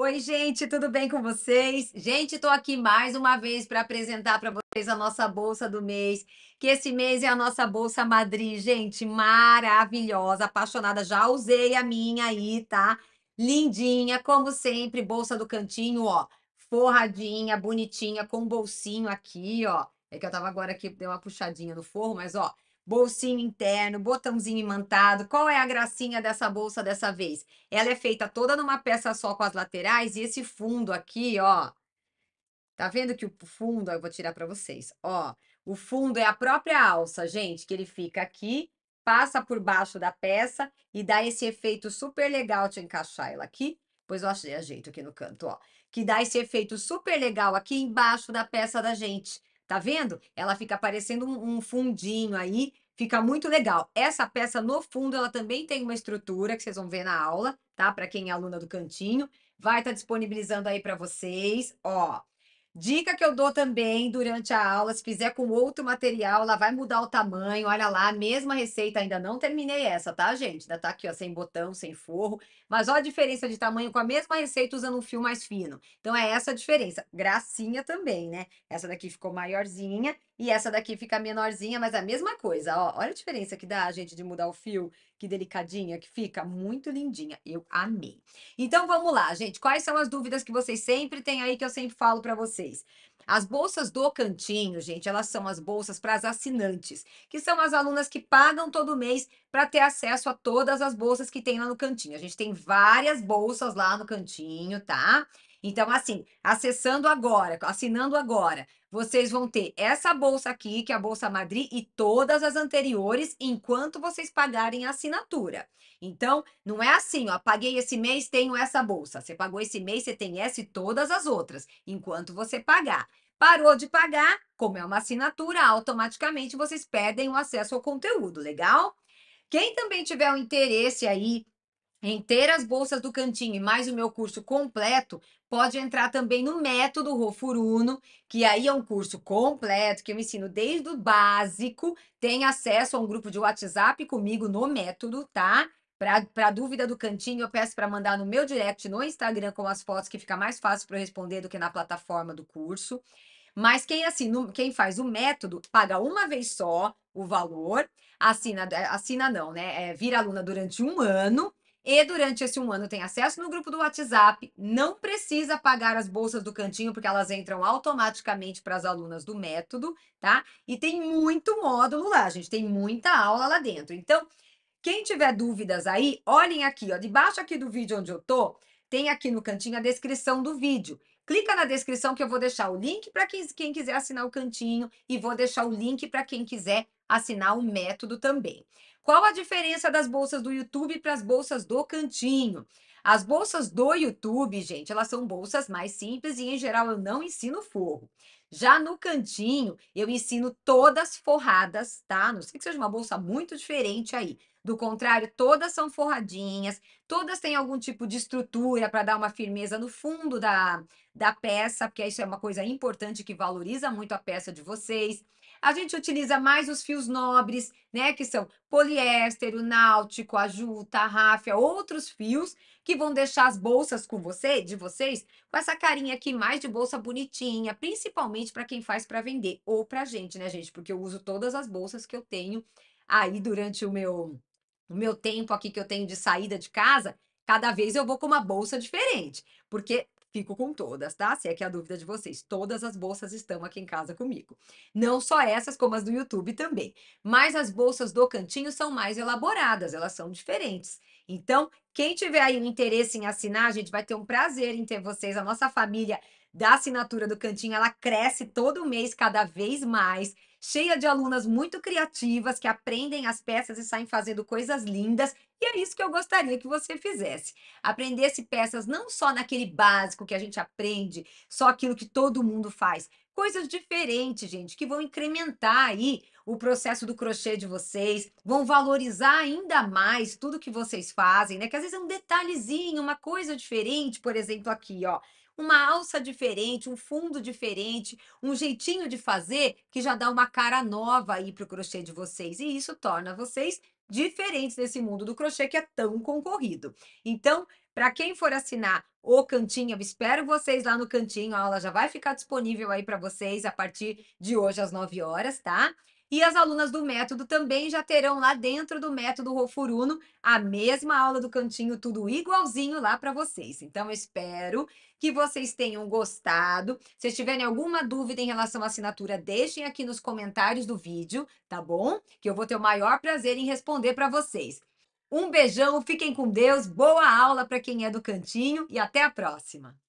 Oi, gente, tudo bem com vocês? Gente, estou aqui mais uma vez para apresentar para vocês a nossa bolsa do mês, que esse mês é a nossa bolsa Madrid, gente, maravilhosa, apaixonada, já usei a minha aí, tá? Lindinha, como sempre, bolsa do cantinho, ó, forradinha, bonitinha, com bolsinho aqui, ó. É que eu tava agora aqui, dei uma puxadinha no forro, mas ó, bolsinho interno, botãozinho imantado. Qual é a gracinha dessa bolsa dessa vez? Ela é feita toda numa peça só com as laterais e esse fundo aqui, ó. Tá vendo que o fundo, eu vou tirar para vocês, ó. O fundo é a própria alça, gente, que ele fica aqui, passa por baixo da peça e dá esse efeito super legal de encaixar ela aqui. Pois eu achei ajeito aqui no canto, ó. Que dá esse efeito super legal aqui embaixo da peça da gente. Tá vendo? Ela fica parecendo um fundinho aí, fica muito legal. Essa peça, no fundo, ela também tem uma estrutura que vocês vão ver na aula, tá? Para quem é aluna do cantinho. Vai estar tá disponibilizando aí para vocês, ó. Dica que eu dou também durante a aula, se fizer com outro material, ela vai mudar o tamanho. Olha lá, mesma receita, ainda não terminei essa, tá, gente? Ainda tá aqui, ó, sem botão, sem forro. Mas olha a diferença de tamanho com a mesma receita usando um fio mais fino. Então é essa a diferença. Gracinha também, né? Essa daqui ficou maiorzinha e essa daqui fica menorzinha, mas a mesma coisa, ó. Olha a diferença que dá, gente, de mudar o fio. Que delicadinha que fica, muito lindinha. Eu amei. Então vamos lá, gente. Quais são as dúvidas que vocês sempre têm aí que eu sempre falo para vocês? As bolsas do Cantinho, gente, elas são as bolsas para as assinantes, que são as alunas que pagam todo mês para ter acesso a todas as bolsas que tem lá no Cantinho. A gente tem várias bolsas lá no Cantinho, tá? Então, assim, acessando agora, assinando agora, vocês vão ter essa bolsa aqui, que é a Bolsa Madrid, e todas as anteriores, enquanto vocês pagarem a assinatura. Então, não é assim, ó, paguei esse mês, tenho essa bolsa. Você pagou esse mês, você tem essa e todas as outras, enquanto você pagar. Parou de pagar, como é uma assinatura, automaticamente vocês perdem o acesso ao conteúdo, legal? Quem também tiver um interesse aí em ter as bolsas do cantinho e mais o meu curso completo, pode entrar também no método Rofuruno, que aí é um curso completo que eu ensino desde o básico, tem acesso a um grupo de WhatsApp comigo no método, tá? Para dúvida do cantinho, eu peço para mandar no meu direct no Instagram com as fotos, que fica mais fácil para eu responder do que na plataforma do curso. Mas quem assim, quem faz o método, paga uma vez só o valor, assina, assina não, né? É, vira aluna durante um ano e durante esse um ano tem acesso no grupo do WhatsApp, não precisa pagar as bolsas do cantinho, porque elas entram automaticamente para as alunas do método, tá? E tem muito módulo lá, gente, tem muita aula lá dentro. Então, quem tiver dúvidas aí, olhem aqui, ó, debaixo aqui do vídeo onde eu tô, tem aqui no cantinho a descrição do vídeo. Clica na descrição que eu vou deixar o link para quem, quem quiser assinar o cantinho e vou deixar o link para quem quiser assinar o um método também. Qual a diferença das bolsas do YouTube para as bolsas do Cantinho? As bolsas do YouTube, gente, elas são bolsas mais simples e em geral eu não ensino forro. Já no cantinho, eu ensino todas forradas, tá? Não sei que seja uma bolsa muito diferente aí. Do contrário, todas são forradinhas, todas têm algum tipo de estrutura para dar uma firmeza no fundo da, da peça, porque isso é uma coisa importante que valoriza muito a peça de vocês. A gente utiliza mais os fios nobres, né? Que são poliéster, o náutico, a juta, a ráfia, outros fios que vão deixar as bolsas com você, de vocês, com essa carinha aqui mais de bolsa bonitinha, principalmente para quem faz para vender ou para gente, né, gente? Porque eu uso todas as bolsas que eu tenho aí durante o meu o meu tempo aqui que eu tenho de saída de casa, cada vez eu vou com uma bolsa diferente, porque Fico com todas, tá? Se é que é a dúvida de vocês. Todas as bolsas estão aqui em casa comigo. Não só essas, como as do YouTube também. Mas as bolsas do cantinho são mais elaboradas, elas são diferentes. Então, quem tiver aí um interesse em assinar, a gente vai ter um prazer em ter vocês, a nossa família da assinatura do Cantinho, ela cresce todo mês, cada vez mais cheia de alunas muito criativas que aprendem as peças e saem fazendo coisas lindas. E é isso que eu gostaria que você fizesse. Aprendesse peças não só naquele básico que a gente aprende, só aquilo que todo mundo faz. Coisas diferentes, gente, que vão incrementar aí o processo do crochê de vocês, vão valorizar ainda mais tudo que vocês fazem, né? Que às vezes é um detalhezinho, uma coisa diferente, por exemplo, aqui, ó uma alça diferente, um fundo diferente, um jeitinho de fazer que já dá uma cara nova aí para o crochê de vocês. E isso torna vocês diferentes nesse mundo do crochê que é tão concorrido. Então, para quem for assinar o Cantinho, eu espero vocês lá no Cantinho. A aula já vai ficar disponível aí para vocês a partir de hoje às 9 horas, tá? E as alunas do método também já terão lá dentro do método Rofuruno a mesma aula do cantinho, tudo igualzinho lá para vocês. Então, espero que vocês tenham gostado. Se tiverem alguma dúvida em relação à assinatura, deixem aqui nos comentários do vídeo, tá bom? Que eu vou ter o maior prazer em responder para vocês. Um beijão, fiquem com Deus, boa aula para quem é do cantinho e até a próxima!